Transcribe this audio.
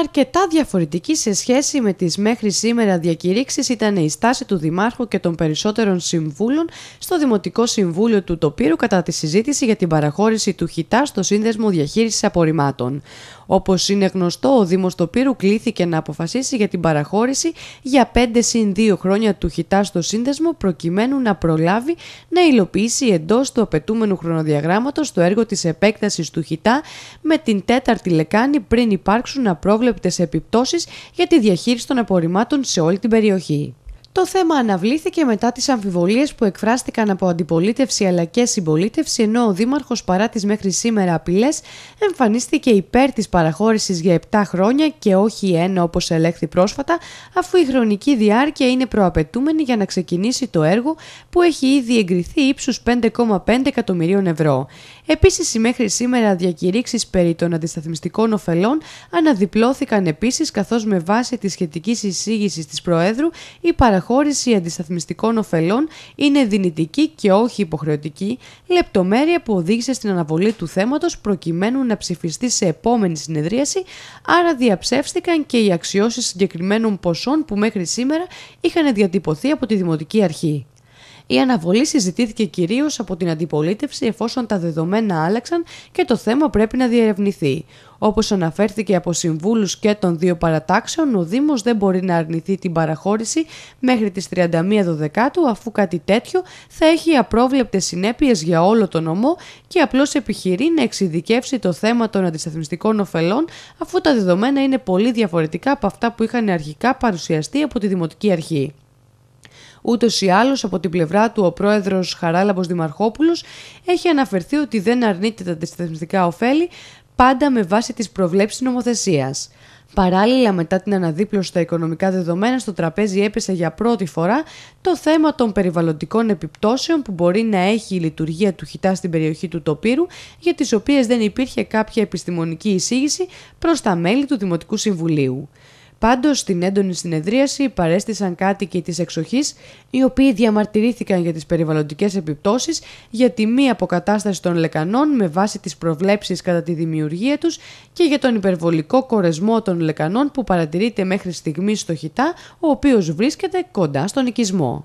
αρκετά διαφορετική σε σχέση με τις μέχρι σήμερα διακηρύξεις ήταν η στάση του Δημάρχου και των περισσότερων συμβούλων στο Δημοτικό Συμβούλιο του Τοπίρου κατά τη συζήτηση για την παραχώρηση του ΧΙΤΑ στο Σύνδεσμο Διαχείρισης Απορριμμάτων. Όπως είναι γνωστό, ο Δήμος Τοπίρου κλήθηκε να αποφασίσει για την παραχώρηση για 5 συν 2 χρόνια του χιτά στο σύνδεσμο, προκειμένου να προλάβει να υλοποιήσει εντός του απαιτούμενου χρονοδιαγράμματος το έργο της επέκτασης του χιτά με την τέταρτη λεκάνη πριν υπάρξουν απρόβλεπτα επιπτώσεις για τη διαχείριση των απορριμμάτων σε όλη την περιοχή. Το θέμα αναβλήθηκε μετά τις αμφιβολίες που εκφράστηκαν από αντιπολίτευση αλλά και συμπολίτευση, ενώ ο Δήμαρχος παρά τις μέχρι σήμερα απειλές εμφανίστηκε υπέρ της παραχώρησης για 7 χρόνια και όχι ένα όπως ελέγχθη πρόσφατα, αφού η χρονική διάρκεια είναι προαπαιτούμενη για να ξεκινήσει το έργο που έχει ήδη εγκριθεί ύψους 5,5 εκατομμυρίων ευρώ. Επίσης, οι μέχρι σήμερα διακηρύξεις περί των αντισταθμιστικών ωφελών αναδιπλώθηκαν επίσης καθώς με βάση τη σχετική εισήγηση της Προέδρου η παραχώρηση καταχώρηση αντισταθμιστικών ωφελών είναι δυνητική και όχι υποχρεωτική, λεπτομέρεια που οδήγησε στην αναβολή του θέματος προκειμένου να ψηφιστεί σε επόμενη συνεδρίαση, άρα διαψεύστηκαν και οι αξιώσεις συγκεκριμένων ποσών που μέχρι σήμερα είχαν διατυπωθεί από τη Δημοτική Αρχή. Η αναβολή συζητήθηκε κυρίως από την αντιπολίτευση εφόσον τα δεδομένα άλλαξαν και το θέμα πρέπει να διερευνηθεί. Όπως αναφέρθηκε από συμβούλους και των δύο παρατάξεων, ο Δήμος δεν μπορεί να αρνηθεί την παραχώρηση μέχρι τις 31 Δοδεκάτου, αφού κάτι τέτοιο θα έχει απρόβλεπτες συνέπειες για όλο τον νομό και απλώς επιχειρεί να εξειδικεύσει το θέμα των αντισταθμιστικών ωφελών, αφού τα δεδομένα είναι πολύ διαφορετικά από αυτά που είχαν αρχικά παρουσιαστεί από τη Δημοτική Αρχή. Ούτως ή άλλως, από την πλευρά του, ο πρόεδρος Χαράλαμπος Δημαρχόπουλος έχει αναφερθεί ότι δεν αρνείται τα αντισταθμιστικά ωφέλη, πάντα με βάση τις προβλέψεις νομοθεσίας. Παράλληλα, μετά την αναδίπλωση στα οικονομικά δεδομένα, στο τραπέζι έπεσε για πρώτη φορά το θέμα των περιβαλλοντικών επιπτώσεων που μπορεί να έχει η λειτουργία του χιτά στην περιοχή του τοπείρου για τις οποίες δεν υπήρχε κάποια επιστημονική εισήγηση προς τα μέλη του Δημοτικού Συμβουλίου. Πάντως, στην έντονη συνεδρίαση παρέστησαν κάτοικοι της εξοχής, οι οποίοι διαμαρτυρήθηκαν για τις περιβαλλοντικές επιπτώσεις, για τη μη αποκατάσταση των λεκανών με βάση τις προβλέψεις κατά τη δημιουργία τους και για τον υπερβολικό κορεσμό των λεκανών που παρατηρείται μέχρι στιγμής στο Χιτά, ο οποίος βρίσκεται κοντά στον οικισμό.